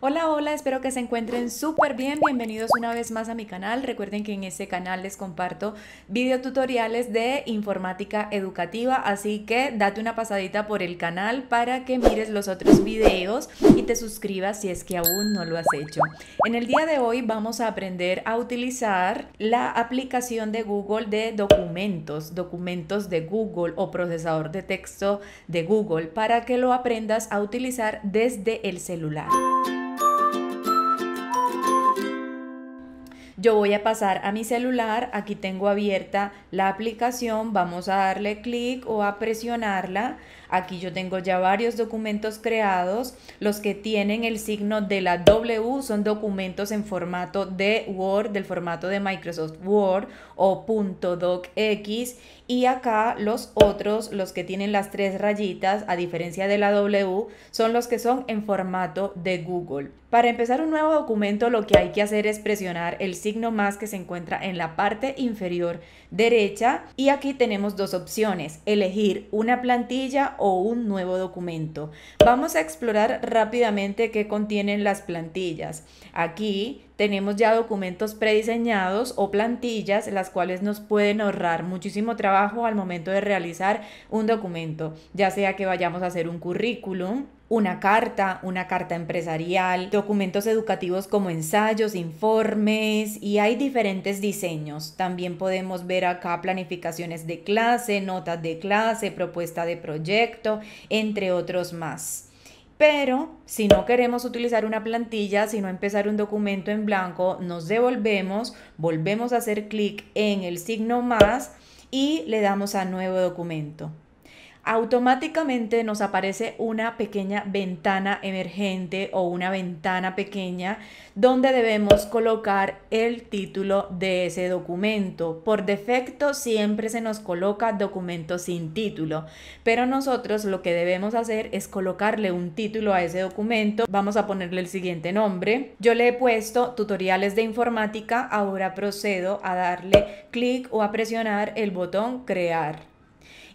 Hola, hola, espero que se encuentren súper bien. Bienvenidos una vez más a mi canal. Recuerden que en este canal les comparto videotutoriales de informática educativa, así que date una pasadita por el canal para que mires los otros videos y te suscribas si es que aún no lo has hecho. En el día de hoy vamos a aprender a utilizar la aplicación de Google de documentos, documentos de Google o procesador de texto de Google para que lo aprendas a utilizar desde el celular. yo voy a pasar a mi celular, aquí tengo abierta la aplicación, vamos a darle clic o a presionarla Aquí yo tengo ya varios documentos creados. Los que tienen el signo de la W son documentos en formato de Word, del formato de Microsoft Word o .docx. Y acá los otros, los que tienen las tres rayitas, a diferencia de la W, son los que son en formato de Google. Para empezar un nuevo documento lo que hay que hacer es presionar el signo más que se encuentra en la parte inferior derecha y aquí tenemos dos opciones, elegir una plantilla o un nuevo documento. Vamos a explorar rápidamente qué contienen las plantillas. Aquí tenemos ya documentos prediseñados o plantillas, las cuales nos pueden ahorrar muchísimo trabajo al momento de realizar un documento, ya sea que vayamos a hacer un currículum, una carta, una carta empresarial, documentos educativos como ensayos, informes y hay diferentes diseños. También podemos ver acá planificaciones de clase, notas de clase, propuesta de proyecto, entre otros más. Pero si no queremos utilizar una plantilla, sino empezar un documento en blanco, nos devolvemos, volvemos a hacer clic en el signo más y le damos a nuevo documento automáticamente nos aparece una pequeña ventana emergente o una ventana pequeña donde debemos colocar el título de ese documento. Por defecto siempre se nos coloca documento sin título, pero nosotros lo que debemos hacer es colocarle un título a ese documento. Vamos a ponerle el siguiente nombre. Yo le he puesto tutoriales de informática, ahora procedo a darle clic o a presionar el botón crear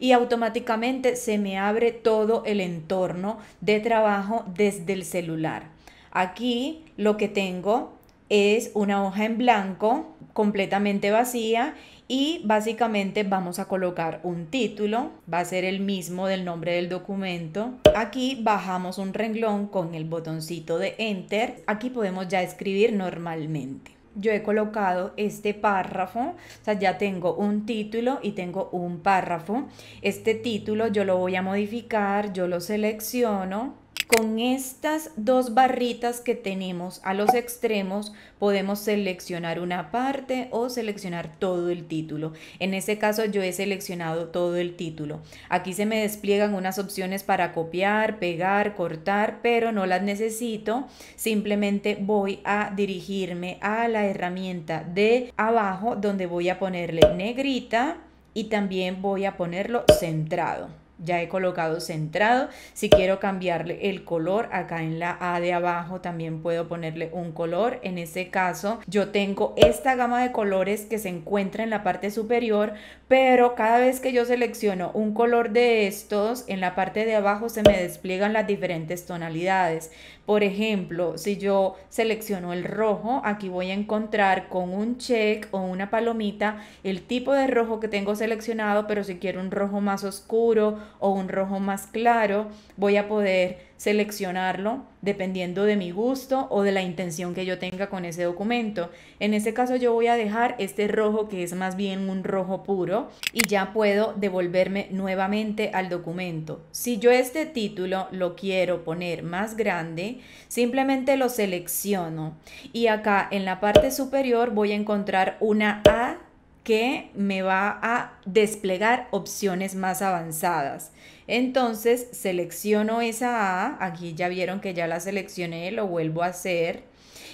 y automáticamente se me abre todo el entorno de trabajo desde el celular. Aquí lo que tengo es una hoja en blanco completamente vacía y básicamente vamos a colocar un título, va a ser el mismo del nombre del documento. Aquí bajamos un renglón con el botoncito de Enter, aquí podemos ya escribir normalmente yo he colocado este párrafo, o sea, ya tengo un título y tengo un párrafo. Este título yo lo voy a modificar, yo lo selecciono con estas dos barritas que tenemos a los extremos podemos seleccionar una parte o seleccionar todo el título. En este caso yo he seleccionado todo el título. Aquí se me despliegan unas opciones para copiar, pegar, cortar, pero no las necesito. Simplemente voy a dirigirme a la herramienta de abajo donde voy a ponerle negrita y también voy a ponerlo centrado ya he colocado centrado. Si quiero cambiarle el color, acá en la A de abajo también puedo ponerle un color. En ese caso, yo tengo esta gama de colores que se encuentra en la parte superior, pero cada vez que yo selecciono un color de estos, en la parte de abajo se me despliegan las diferentes tonalidades. Por ejemplo, si yo selecciono el rojo, aquí voy a encontrar con un check o una palomita el tipo de rojo que tengo seleccionado, pero si quiero un rojo más oscuro o un rojo más claro. Voy a poder seleccionarlo dependiendo de mi gusto o de la intención que yo tenga con ese documento. En ese caso yo voy a dejar este rojo que es más bien un rojo puro y ya puedo devolverme nuevamente al documento. Si yo este título lo quiero poner más grande, simplemente lo selecciono y acá en la parte superior voy a encontrar una A que me va a desplegar opciones más avanzadas. Entonces selecciono esa A, aquí ya vieron que ya la seleccioné, lo vuelvo a hacer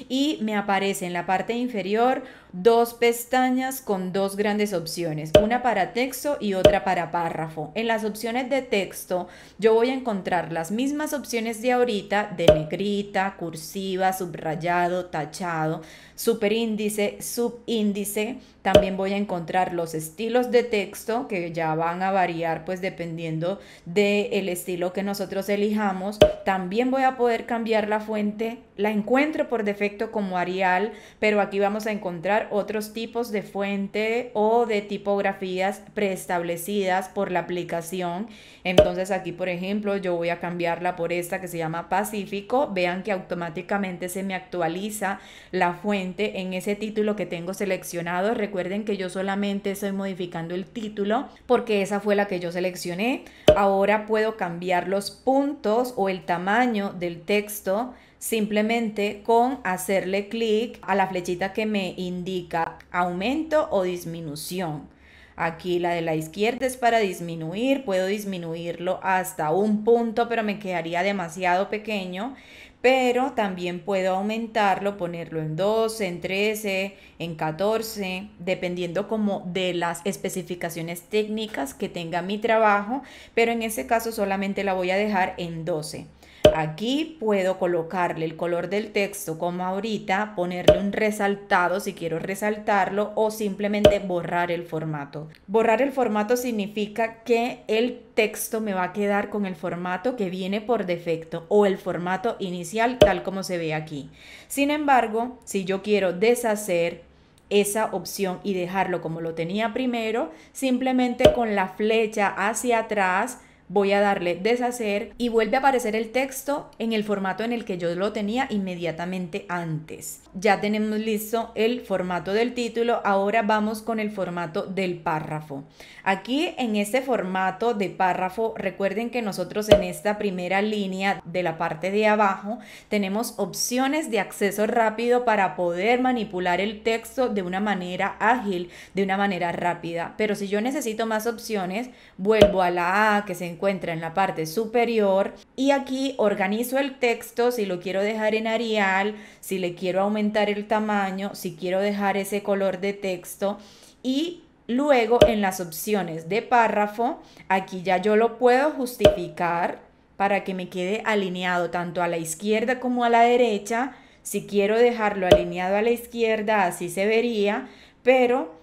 y me aparece en la parte inferior dos pestañas con dos grandes opciones, una para texto y otra para párrafo. En las opciones de texto yo voy a encontrar las mismas opciones de ahorita de negrita, cursiva, subrayado, tachado, superíndice, subíndice. También voy a encontrar los estilos de texto que ya van a variar pues dependiendo del el estilo que nosotros elijamos. También voy a poder cambiar la fuente, la encuentro por defecto como Arial, pero aquí vamos a encontrar otros tipos de fuente o de tipografías preestablecidas por la aplicación. Entonces aquí, por ejemplo, yo voy a cambiarla por esta que se llama Pacífico. Vean que automáticamente se me actualiza la fuente en ese título que tengo seleccionado. Recuerden que yo solamente estoy modificando el título porque esa fue la que yo seleccioné. Ahora puedo cambiar los puntos o el tamaño del texto simplemente con hacerle clic a la flechita que me indica aumento o disminución. Aquí la de la izquierda es para disminuir, puedo disminuirlo hasta un punto, pero me quedaría demasiado pequeño. Pero también puedo aumentarlo, ponerlo en 12, en 13, en 14, dependiendo como de las especificaciones técnicas que tenga mi trabajo, pero en ese caso solamente la voy a dejar en 12 aquí puedo colocarle el color del texto como ahorita, ponerle un resaltado si quiero resaltarlo o simplemente borrar el formato. Borrar el formato significa que el texto me va a quedar con el formato que viene por defecto o el formato inicial tal como se ve aquí. Sin embargo, si yo quiero deshacer esa opción y dejarlo como lo tenía primero, simplemente con la flecha hacia atrás voy a darle deshacer y vuelve a aparecer el texto en el formato en el que yo lo tenía inmediatamente antes. Ya tenemos listo el formato del título, ahora vamos con el formato del párrafo. Aquí en este formato de párrafo, recuerden que nosotros en esta primera línea de la parte de abajo tenemos opciones de acceso rápido para poder manipular el texto de una manera ágil, de una manera rápida. Pero si yo necesito más opciones, vuelvo a la A que se encuentra en la parte superior y aquí organizo el texto si lo quiero dejar en Arial, si le quiero aumentar el tamaño, si quiero dejar ese color de texto y luego en las opciones de párrafo, aquí ya yo lo puedo justificar para que me quede alineado tanto a la izquierda como a la derecha. Si quiero dejarlo alineado a la izquierda, así se vería, pero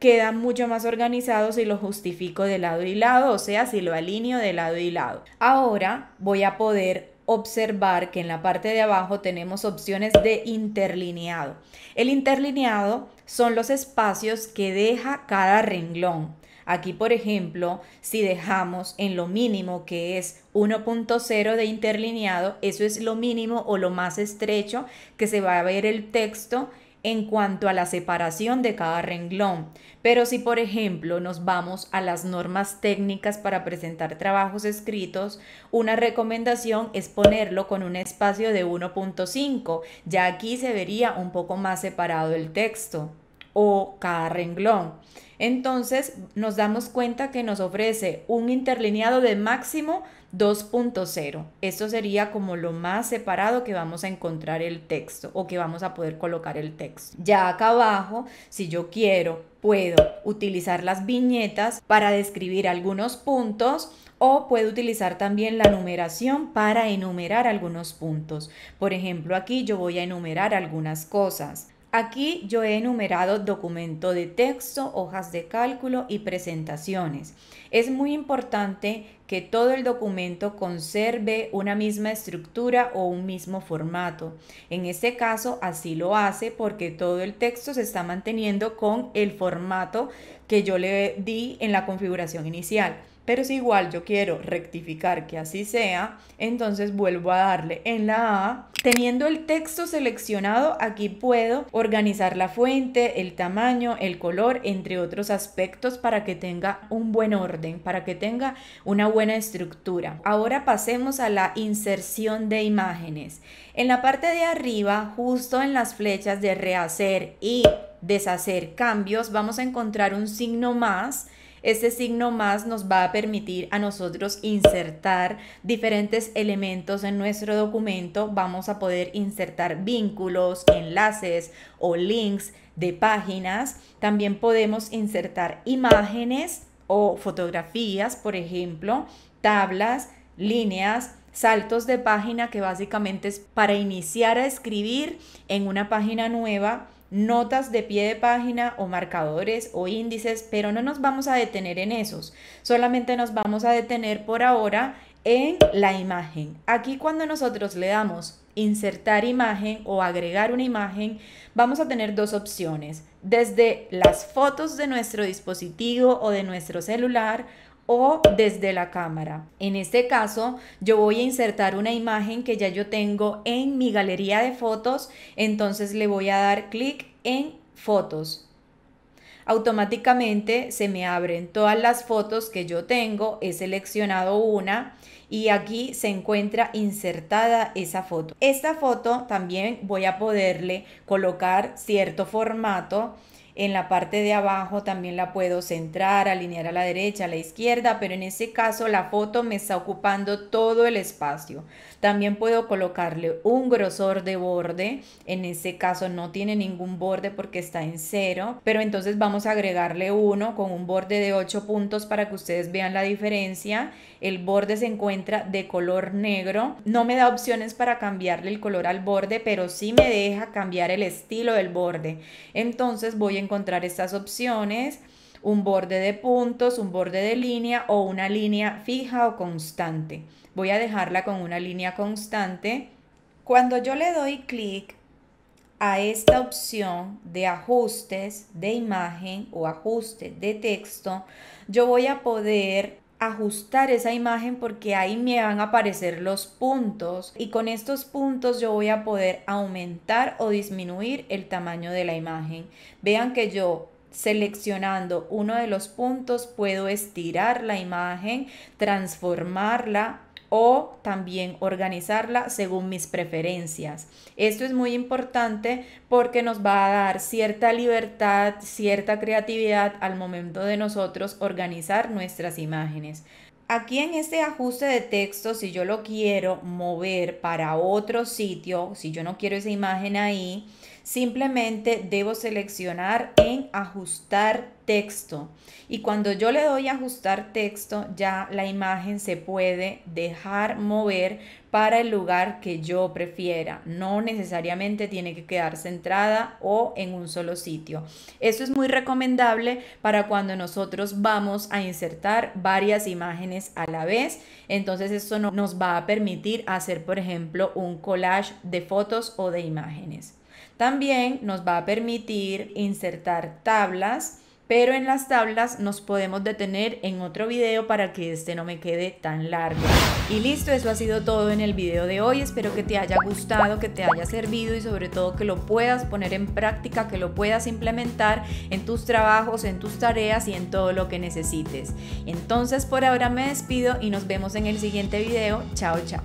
queda mucho más organizado si lo justifico de lado y lado, o sea, si lo alineo de lado y lado. Ahora voy a poder observar que en la parte de abajo tenemos opciones de interlineado. El interlineado son los espacios que deja cada renglón. Aquí, por ejemplo, si dejamos en lo mínimo que es 1.0 de interlineado, eso es lo mínimo o lo más estrecho que se va a ver el texto en cuanto a la separación de cada renglón. Pero si, por ejemplo, nos vamos a las normas técnicas para presentar trabajos escritos, una recomendación es ponerlo con un espacio de 1.5. Ya aquí se vería un poco más separado el texto o cada renglón. Entonces nos damos cuenta que nos ofrece un interlineado de máximo 2.0. Esto sería como lo más separado que vamos a encontrar el texto o que vamos a poder colocar el texto. Ya acá abajo, si yo quiero, puedo utilizar las viñetas para describir algunos puntos o puedo utilizar también la numeración para enumerar algunos puntos. Por ejemplo, aquí yo voy a enumerar algunas cosas. Aquí yo he enumerado documento de texto, hojas de cálculo y presentaciones. Es muy importante que todo el documento conserve una misma estructura o un mismo formato. En este caso así lo hace porque todo el texto se está manteniendo con el formato que yo le di en la configuración inicial pero si igual yo quiero rectificar que así sea, entonces vuelvo a darle en la A. Teniendo el texto seleccionado, aquí puedo organizar la fuente, el tamaño, el color, entre otros aspectos para que tenga un buen orden, para que tenga una buena estructura. Ahora pasemos a la inserción de imágenes. En la parte de arriba, justo en las flechas de rehacer y deshacer cambios, vamos a encontrar un signo más este signo más nos va a permitir a nosotros insertar diferentes elementos en nuestro documento. Vamos a poder insertar vínculos, enlaces o links de páginas. También podemos insertar imágenes o fotografías, por ejemplo, tablas, líneas, saltos de página que básicamente es para iniciar a escribir en una página nueva notas de pie de página o marcadores o índices, pero no nos vamos a detener en esos, solamente nos vamos a detener por ahora en la imagen. Aquí cuando nosotros le damos insertar imagen o agregar una imagen, vamos a tener dos opciones, desde las fotos de nuestro dispositivo o de nuestro celular o desde la cámara. En este caso, yo voy a insertar una imagen que ya yo tengo en mi galería de fotos, entonces le voy a dar clic en fotos. Automáticamente se me abren todas las fotos que yo tengo, he seleccionado una y aquí se encuentra insertada esa foto. Esta foto también voy a poderle colocar cierto formato en la parte de abajo también la puedo centrar, alinear a la derecha, a la izquierda, pero en este caso la foto me está ocupando todo el espacio. También puedo colocarle un grosor de borde, en este caso no tiene ningún borde porque está en cero, pero entonces vamos a agregarle uno con un borde de 8 puntos para que ustedes vean la diferencia. El borde se encuentra de color negro, no me da opciones para cambiarle el color al borde, pero sí me deja cambiar el estilo del borde. Entonces voy a encontrar estas opciones, un borde de puntos, un borde de línea o una línea fija o constante. Voy a dejarla con una línea constante. Cuando yo le doy clic a esta opción de ajustes de imagen o ajuste de texto, yo voy a poder ajustar esa imagen porque ahí me van a aparecer los puntos y con estos puntos yo voy a poder aumentar o disminuir el tamaño de la imagen. Vean que yo seleccionando uno de los puntos puedo estirar la imagen, transformarla o también organizarla según mis preferencias. Esto es muy importante porque nos va a dar cierta libertad, cierta creatividad al momento de nosotros organizar nuestras imágenes. Aquí en este ajuste de texto, si yo lo quiero mover para otro sitio, si yo no quiero esa imagen ahí, Simplemente debo seleccionar en ajustar texto. Y cuando yo le doy ajustar texto, ya la imagen se puede dejar mover para el lugar que yo prefiera. No necesariamente tiene que quedar centrada o en un solo sitio. Esto es muy recomendable para cuando nosotros vamos a insertar varias imágenes a la vez. Entonces esto nos va a permitir hacer, por ejemplo, un collage de fotos o de imágenes. También nos va a permitir insertar tablas, pero en las tablas nos podemos detener en otro video para que este no me quede tan largo. Y listo, eso ha sido todo en el video de hoy. Espero que te haya gustado, que te haya servido y sobre todo que lo puedas poner en práctica, que lo puedas implementar en tus trabajos, en tus tareas y en todo lo que necesites. Entonces por ahora me despido y nos vemos en el siguiente video. Chao, chao.